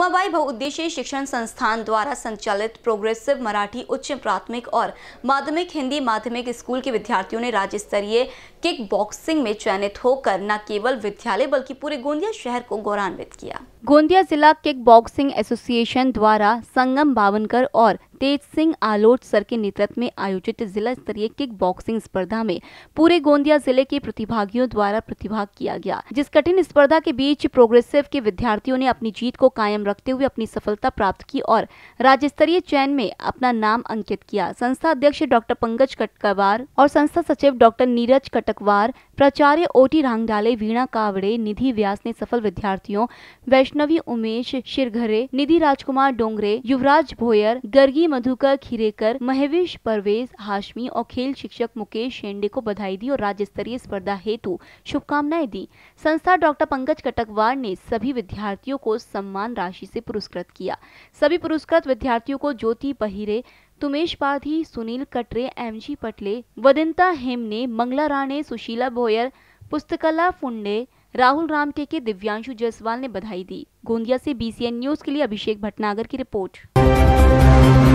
उमाबाई बहुउद्देशीय शिक्षण संस्थान द्वारा संचालित प्रोग्रेसिव मराठी उच्च प्राथमिक और माध्यमिक हिंदी माध्यमिक स्कूल के विद्यार्थियों ने राज्य स्तरीय किक बॉक्सिंग में चयनित होकर न केवल विद्यालय बल्कि पूरे गोंदिया शहर को गौरवान्वित किया गोंदिया जिला किक बॉक्सिंग एसोसिएशन द्वारा संगम बावनकर और तेज सिंह आलोट सर के नेतृत्व में आयोजित जिला स्तरीय किक बॉक्सिंग स्पर्धा में पूरे गोंदिया जिले के प्रतिभागियों द्वारा प्रतिभाग किया गया जिस कठिन स्पर्धा के बीच प्रोग्रेसिव के विद्यार्थियों ने अपनी जीत को कायम रखते हुए अपनी सफलता प्राप्त की और राज्य स्तरीय चयन में अपना नाम अंकित किया संस्था अध्यक्ष डॉक्टर पंकज कटकवार और संस्था सचिव डॉक्टर नीरज कटकवार प्राचार्य ओटी रांगडाले वीणा कावड़े निधि व्यास ने सफल विद्यार्थियों वैष्णवी उमेश शिरघरे निधि राजकुमार डोंगरे युवराज भोयर गर्गी मधुकर खिरेकर महवेश परवेज हाशमी और खेल शिक्षक मुकेश शेंडे को बधाई दी और राज्य स्तरीय स्पर्धा हेतु शुभकामनाएं दी संस्था डॉक्टर पंकज कटकवार ने सभी विद्यार्थियों को सम्मान राशि से पुरस्कृत किया सभी पुरस्कृत विद्यार्थियों को ज्योति पहिरे तुमेश पाधी सुनील कटरे जी पटले वदिंता हेमने मंगला राणे सुशीला भोयर पुस्तकला फुंडे राहुल रामटे के दिव्यांशु जसवाल ने बधाई दी गोंदिया से बीसीएन न्यूज के लिए अभिषेक भटनागर की रिपोर्ट